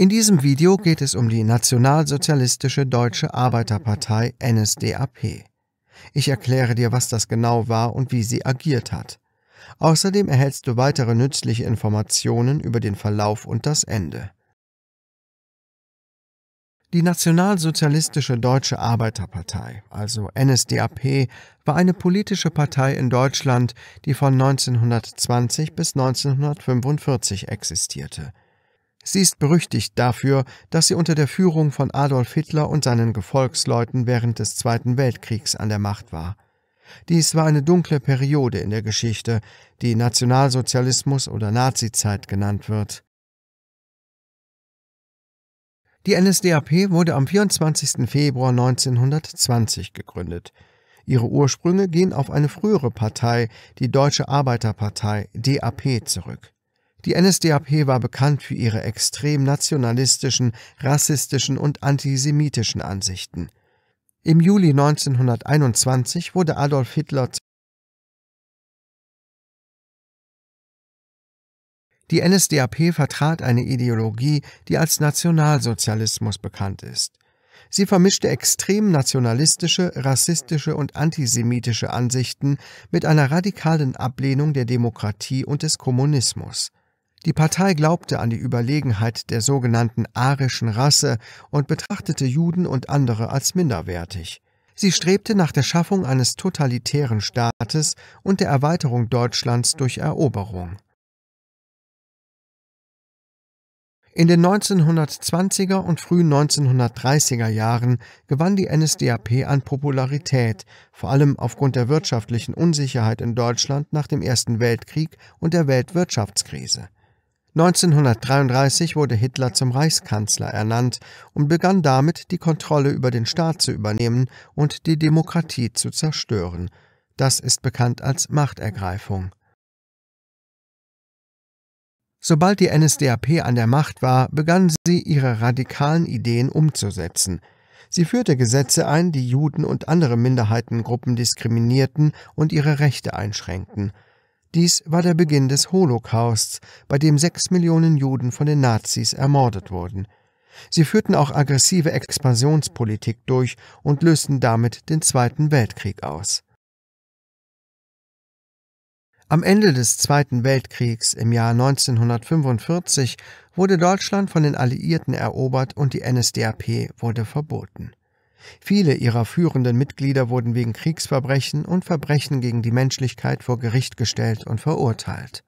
In diesem Video geht es um die Nationalsozialistische Deutsche Arbeiterpartei NSDAP. Ich erkläre dir, was das genau war und wie sie agiert hat. Außerdem erhältst du weitere nützliche Informationen über den Verlauf und das Ende. Die Nationalsozialistische Deutsche Arbeiterpartei, also NSDAP, war eine politische Partei in Deutschland, die von 1920 bis 1945 existierte. Sie ist berüchtigt dafür, dass sie unter der Führung von Adolf Hitler und seinen Gefolgsleuten während des Zweiten Weltkriegs an der Macht war. Dies war eine dunkle Periode in der Geschichte, die Nationalsozialismus oder Nazizeit genannt wird. Die NSDAP wurde am 24. Februar 1920 gegründet. Ihre Ursprünge gehen auf eine frühere Partei, die Deutsche Arbeiterpartei DAP, zurück. Die NSDAP war bekannt für ihre extrem nationalistischen, rassistischen und antisemitischen Ansichten. Im Juli 1921 wurde Adolf Hitler Die NSDAP vertrat eine Ideologie, die als Nationalsozialismus bekannt ist. Sie vermischte extrem nationalistische, rassistische und antisemitische Ansichten mit einer radikalen Ablehnung der Demokratie und des Kommunismus. Die Partei glaubte an die Überlegenheit der sogenannten arischen Rasse und betrachtete Juden und andere als minderwertig. Sie strebte nach der Schaffung eines totalitären Staates und der Erweiterung Deutschlands durch Eroberung. In den 1920er und frühen 1930er Jahren gewann die NSDAP an Popularität, vor allem aufgrund der wirtschaftlichen Unsicherheit in Deutschland nach dem Ersten Weltkrieg und der Weltwirtschaftskrise. 1933 wurde Hitler zum Reichskanzler ernannt und begann damit, die Kontrolle über den Staat zu übernehmen und die Demokratie zu zerstören. Das ist bekannt als Machtergreifung. Sobald die NSDAP an der Macht war, begann sie, ihre radikalen Ideen umzusetzen. Sie führte Gesetze ein, die Juden und andere Minderheitengruppen diskriminierten und ihre Rechte einschränkten – dies war der Beginn des Holocausts, bei dem sechs Millionen Juden von den Nazis ermordet wurden. Sie führten auch aggressive Expansionspolitik durch und lösten damit den Zweiten Weltkrieg aus. Am Ende des Zweiten Weltkriegs im Jahr 1945 wurde Deutschland von den Alliierten erobert und die NSDAP wurde verboten. Viele ihrer führenden Mitglieder wurden wegen Kriegsverbrechen und Verbrechen gegen die Menschlichkeit vor Gericht gestellt und verurteilt.